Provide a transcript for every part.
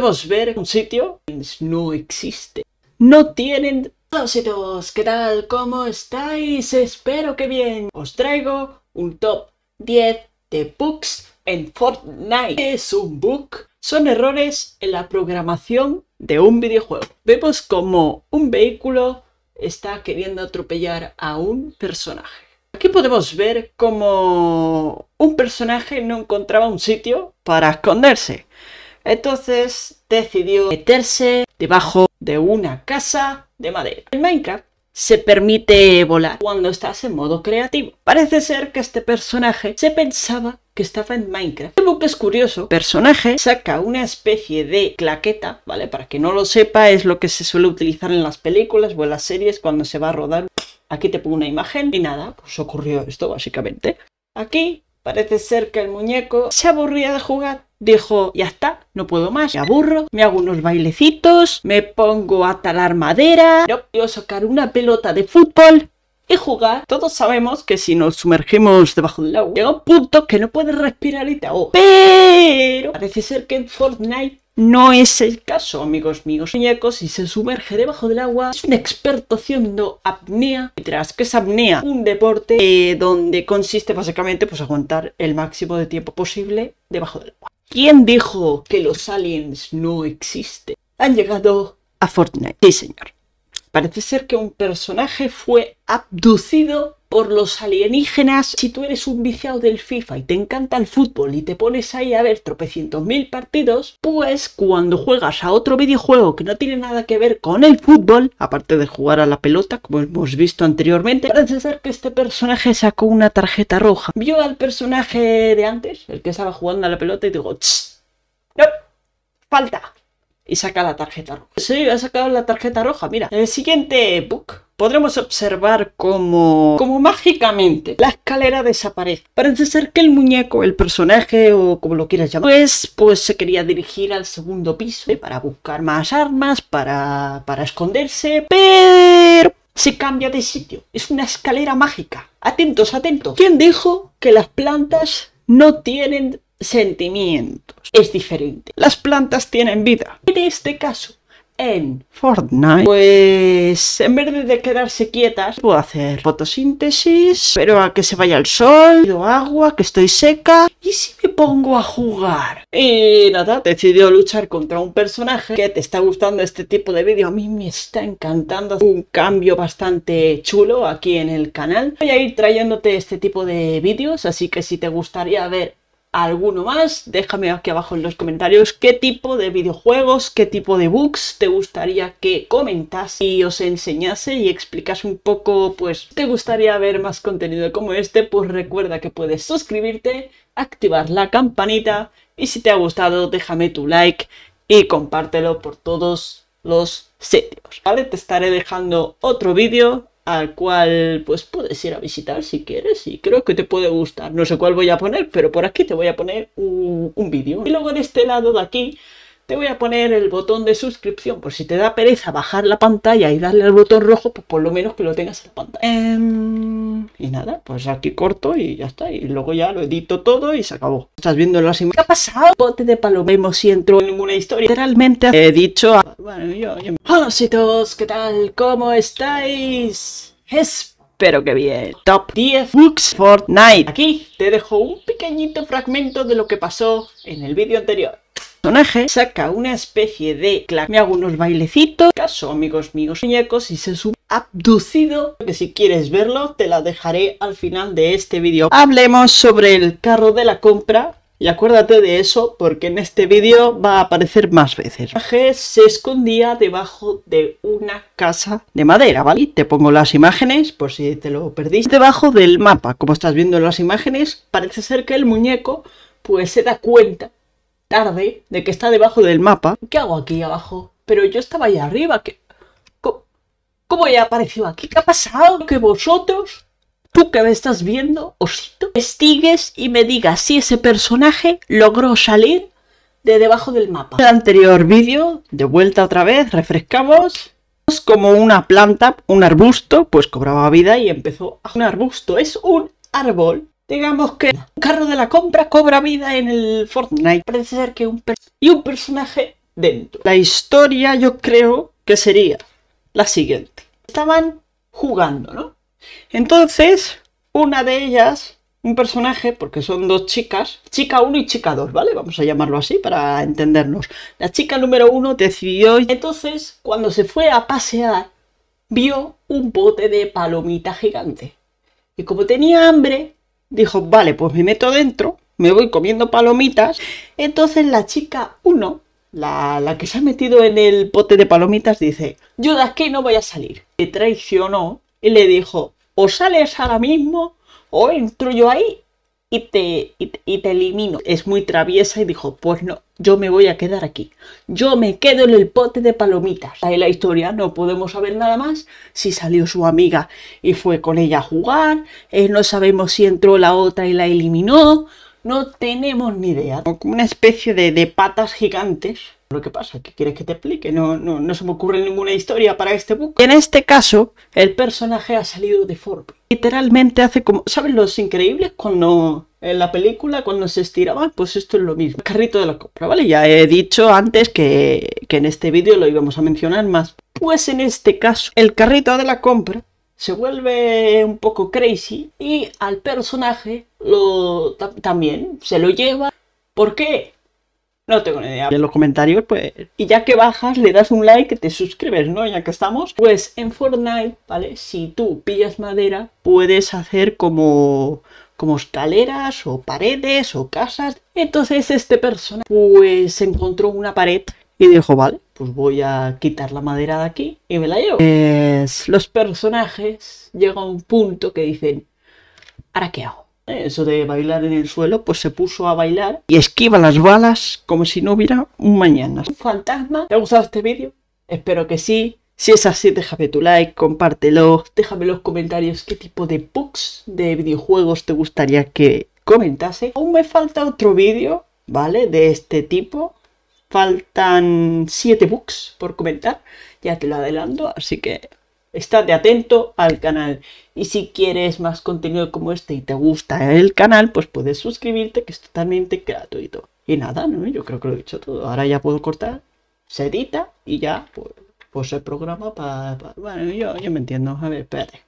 podemos ver un sitio que no existe. No tienen... Todos ¿qué tal? ¿Cómo estáis? Espero que bien. Os traigo un top 10 de bugs en Fortnite. ¿Qué es un bug? Son errores en la programación de un videojuego. Vemos como un vehículo está queriendo atropellar a un personaje. Aquí podemos ver como un personaje no encontraba un sitio para esconderse. Entonces decidió meterse debajo de una casa de madera. En Minecraft se permite volar cuando estás en modo creativo. Parece ser que este personaje se pensaba que estaba en Minecraft. Algo que es curioso, el personaje saca una especie de claqueta, ¿vale? Para que no lo sepa, es lo que se suele utilizar en las películas o en las series cuando se va a rodar. Aquí te pongo una imagen y nada, pues ocurrió esto básicamente. Aquí Parece ser que el muñeco se aburría de jugar. Dijo, ya está, no puedo más, me aburro, me hago unos bailecitos, me pongo a talar madera, yo quiero sacar una pelota de fútbol y jugar. Todos sabemos que si nos sumergimos debajo del agua, llega un punto que no puedes respirar y te ahogas. Pero parece ser que en Fortnite no es el caso, amigos míos muñecos, Si se sumerge debajo del agua. Es un experto haciendo apnea, mientras que es apnea un deporte eh, donde consiste básicamente pues aguantar el máximo de tiempo posible debajo del agua. ¿Quién dijo que los aliens no existen? Han llegado a Fortnite. Sí, señor. Parece ser que un personaje fue abducido por los alienígenas. Si tú eres un viciado del FIFA y te encanta el fútbol y te pones ahí a ver tropecientos mil partidos, pues cuando juegas a otro videojuego que no tiene nada que ver con el fútbol, aparte de jugar a la pelota, como hemos visto anteriormente, parece ser que este personaje sacó una tarjeta roja. Vio al personaje de antes, el que estaba jugando a la pelota, y digo, no, falta. Y saca la tarjeta roja. Sí, ha sacado la tarjeta roja, mira. El siguiente book podremos observar cómo, como mágicamente la escalera desaparece. Parece ser que el muñeco, el personaje o como lo quieras llamar, pues, pues se quería dirigir al segundo piso ¿eh? para buscar más armas, para, para esconderse, pero se cambia de sitio. Es una escalera mágica. Atentos, atentos. ¿Quién dijo que las plantas no tienen sentimientos? Es diferente. Las plantas tienen vida. En este caso, en Fortnite, pues en vez de quedarse quietas, puedo hacer fotosíntesis, pero a que se vaya el sol, pido agua, que estoy seca. ¿Y si me pongo a jugar? Y nada, decidió luchar contra un personaje que te está gustando este tipo de vídeo. A mí me está encantando un cambio bastante chulo aquí en el canal. Voy a ir trayéndote este tipo de vídeos, así que si te gustaría ver alguno más. Déjame aquí abajo en los comentarios qué tipo de videojuegos, qué tipo de books te gustaría que comentase y os enseñase y explicase un poco, pues, te gustaría ver más contenido como este, pues recuerda que puedes suscribirte, activar la campanita y si te ha gustado déjame tu like y compártelo por todos los sitios, ¿vale? Te estaré dejando otro vídeo al cual pues puedes ir a visitar si quieres y creo que te puede gustar. No sé cuál voy a poner, pero por aquí te voy a poner un, vídeo. Y luego en este lado de aquí te voy a poner el botón de suscripción por si te da pereza bajar la pantalla y darle al botón rojo, pues por lo menos que lo tengas en la pantalla. Em. Y nada, pues aquí corto y ya está. Y luego ya lo edito todo y se acabó. Estás viendo así así ¿Qué ha pasado? Bote de Vemos si entro en ninguna historia. Literalmente he dicho... A... Bueno, yo... yo... Hola chicos, ¿qué tal? ¿Cómo estáis? Espero que bien. Top 10 Books Fortnite. Aquí te dejo un pequeñito fragmento de lo que pasó en el vídeo anterior personaje saca una especie de clac, me hago unos bailecitos, caso amigos míos muñecos y se sube abducido, que si quieres verlo te la dejaré al final de este vídeo. Hablemos sobre el carro de la compra y acuérdate de eso porque en este vídeo va a aparecer más veces. El se escondía debajo de una casa de madera, ¿vale? Y te pongo las imágenes por si te lo perdiste. Debajo del mapa, como estás viendo en las imágenes, parece ser que el muñeco pues se da cuenta tarde de que está debajo del mapa. ¿Qué hago aquí abajo? Pero yo estaba allá arriba. que... ¿Cómo, ya apareció aparecido aquí? ¿Qué ha pasado? Que vosotros, tú que me estás viendo, osito, investigues y me digas si ese personaje logró salir de debajo del mapa. el anterior vídeo, de vuelta otra vez, refrescamos. Como una planta, un arbusto, pues cobraba vida y empezó a... Un arbusto es un árbol Digamos que un carro de la compra cobra vida en el Fortnite. Parece ser que un y un personaje dentro. La historia yo creo que sería la siguiente. Estaban jugando, ¿no? Entonces, una de ellas, un personaje, porque son dos chicas, chica 1 y chica 2, ¿vale? Vamos a llamarlo así para entendernos. La chica número 1 decidió... Entonces, cuando se fue a pasear, vio un bote de palomita gigante. Y como tenía hambre, dijo, vale, pues me meto dentro, me voy comiendo palomitas. Entonces la chica 1, la, la, que se ha metido en el pote de palomitas, dice, yo de aquí no voy a salir. Le traicionó y le dijo, o sales ahora mismo o entro yo ahí y te, elimino. Es muy traviesa y dijo, pues no, yo me voy a quedar aquí. Yo me quedo en el pote de palomitas. Ahí la historia, no podemos saber nada más. Si salió su amiga y fue con ella a jugar, eh, no sabemos si entró la otra y la eliminó. No tenemos ni idea. Como una especie de, de patas gigantes lo que pasa, ¿qué quieres que te explique? No, no, se me ocurre ninguna historia para este book. En este caso, el personaje ha salido de deforme. Literalmente hace como... ¿Sabes los increíbles cuando en la película, cuando se estiraban? Pues esto es lo mismo. carrito de la compra, ¿vale? Ya he dicho antes que, que en este vídeo lo íbamos a mencionar más. Pues en este caso, el carrito de la compra se vuelve un poco crazy y al personaje lo también se lo lleva. ¿Por qué? No tengo ni idea. En los comentarios, pues. Y ya que bajas, le das un like, te suscribes, ¿no? Ya que estamos. Pues en Fortnite, ¿vale? Si tú pillas madera, puedes hacer como. como escaleras o paredes o casas. Entonces este personaje, pues encontró una pared y dijo, vale, pues voy a quitar la madera de aquí y me la llevo. Pues, los personajes llegan a un punto que dicen, ¿ahora qué hago? eso de bailar en el suelo, pues se puso a bailar y esquiva las balas como si no hubiera un mañana. Un fantasma. ¿Te ha gustado este vídeo? Espero que sí. Si es así, déjame tu like, compártelo, déjame en los comentarios qué tipo de books de videojuegos te gustaría que comentase. Aún me falta otro vídeo, ¿vale? De este tipo. Faltan 7 books por comentar, ya te lo adelanto, así que estate atento al canal. Y si quieres más contenido como este y te gusta el canal, pues puedes suscribirte que es totalmente gratuito. Y nada, ¿no? yo creo que lo he dicho todo. Ahora ya puedo cortar, se edita y ya, pues, el pues programa para... Bueno, yo, yo me entiendo. A ver, espérate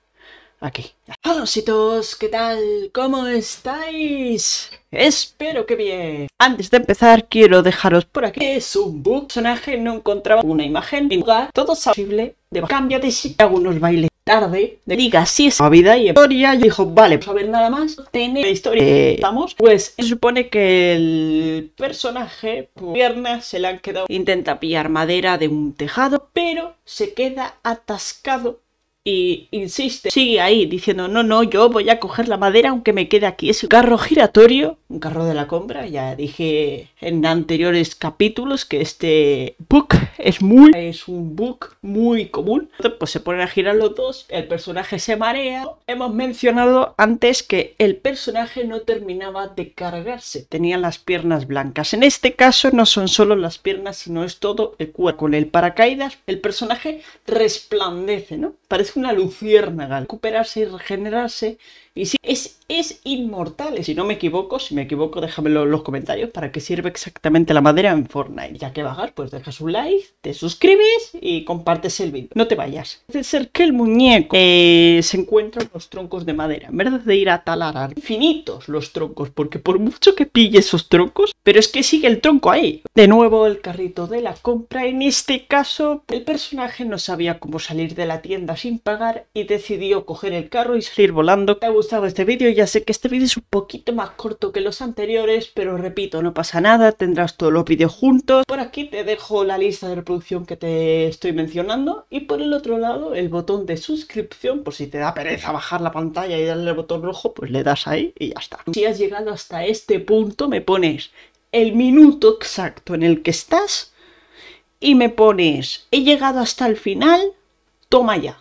aquí. Hola, ositos, ¿qué tal? ¿Cómo estáis? Espero que bien. Antes de empezar, quiero dejaros por aquí. Es un bug. personaje no encontraba una imagen en lugar. Todo es posible de cambia de si hago unos bailes tarde, de diga si es vida y historia, y dijo, vale, pues a ver nada más, tiene historia, estamos, eh. pues se supone que el personaje, pues, pierna se le han quedado, intenta pillar madera de un tejado, pero se queda atascado y insiste, sigue ahí diciendo, no, no, yo voy a coger la madera aunque me quede aquí. Es un carro giratorio, un carro de la compra, ya dije en anteriores capítulos que este book es muy, es un book muy común. pues se ponen a girar los dos, el personaje se marea. Hemos mencionado antes que el personaje no terminaba de cargarse, tenía las piernas blancas. En este caso no son solo las piernas, sino es todo el cuerpo. Con el paracaídas, el personaje resplandece, ¿no? Parece es una luciérnaga, recuperarse y regenerarse y si es, es inmortal, eh, si no me equivoco, si me equivoco déjamelo en los comentarios para qué sirve exactamente la madera en Fortnite. Ya que bajas, pues dejas un like, te suscribes y compartes el vídeo. No te vayas. Puede ser que el muñeco eh, se encuentra en los troncos de madera. En vez de ir a talar infinitos los troncos, porque por mucho que pille esos troncos, pero es que sigue el tronco ahí. De nuevo el carrito de la compra. En este caso, el personaje no sabía cómo salir de la tienda sin pagar y decidió coger el carro y salir volando. ¿Te este vídeo. Ya sé que este vídeo es un poquito más corto que los anteriores, pero repito, no pasa nada, tendrás todos los vídeos juntos. Por aquí te dejo la lista de reproducción que te estoy mencionando y por el otro lado el botón de suscripción, por si te da pereza bajar la pantalla y darle el botón rojo, pues le das ahí y ya está. Si has llegado hasta este punto, me pones el minuto exacto en el que estás y me pones he llegado hasta el final, toma ya.